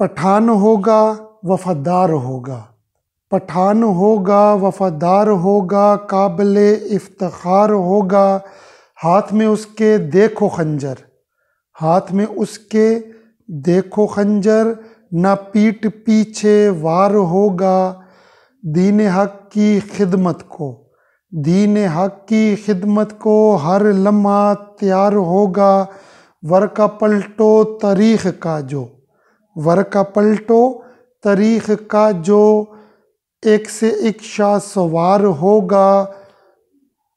पठान होगा वफादार होगा पठान होगा वफादार होगा काबिल इफ्तार होगा हाथ में उसके देखो खंजर हाथ में उसके देखो खंजर ना पीठ पीछे वार होगा दीन हक की खिदमत को दीन हक की खिदमत को हर लम्हा तैयार होगा वर का पलटो तारीख का जो वर का पलटो तारीख का जो एक से एक शाह सवार होगा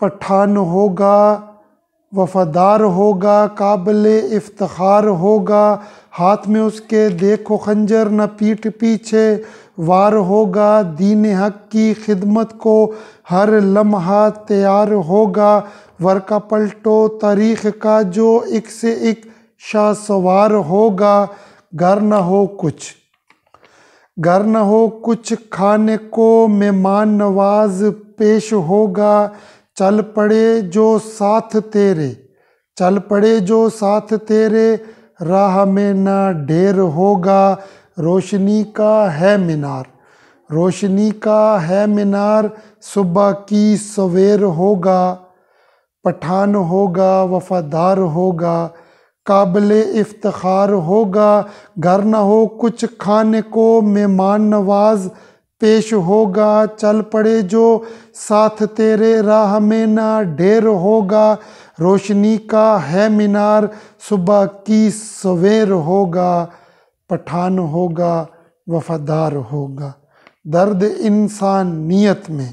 पठान होगा वफादार होगा काबिल इफ्तार होगा हाथ में उसके देखो खंजर न पीठ पीछे वार होगा दीन हक की खिदमत को हर लम्हा तैयार होगा वर का पलटो तारीख का जो एक से एक शाह सवार होगा घर न हो कुछ घर न हो कुछ खाने को मेहमान नवाज पेश होगा चल पड़े जो साथ तेरे चल पड़े जो साथ तेरे राह में ना ढेर होगा रोशनी का है मीनार रोशनी का है मीनार सुबह की सवेर होगा पठान होगा वफादार होगा काबिल इफ्तार होगा घर न हो कुछ खाने को मेहमान नवाज पेश होगा चल पड़े जो साथ तेरे राह में ना ढेर होगा रोशनी का है मीनार सुबह की सवेर होगा पठान होगा वफादार होगा दर्द इंसान नीयत में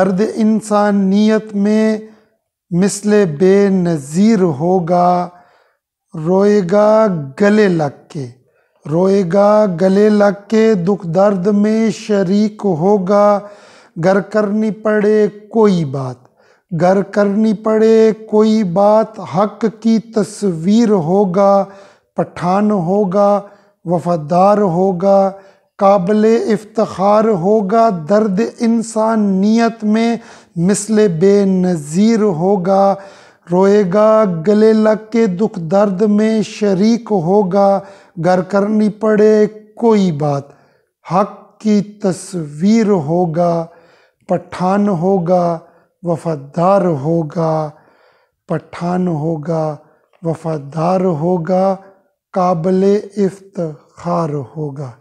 दर्द इंसान नीयत में मिसल बे नज़ीर होगा रोएगा गले लग के रोएगा गले लग के दुख दर्द में शरीक होगा घर करनी पड़े कोई बात घर करनी पड़े कोई बात हक की तस्वीर होगा पठान होगा वफादार होगा काबिल इफ्तार होगा दर्द इंसान नीयत में मिसल बेनज़ीर होगा रोएगा गले लग के दुख दर्द में शरीक होगा गर करनी पड़े कोई बात हक की तस्वीर होगा पठान होगा वफादार होगा पठान होगा वफादार होगा काबिल इफ्तार होगा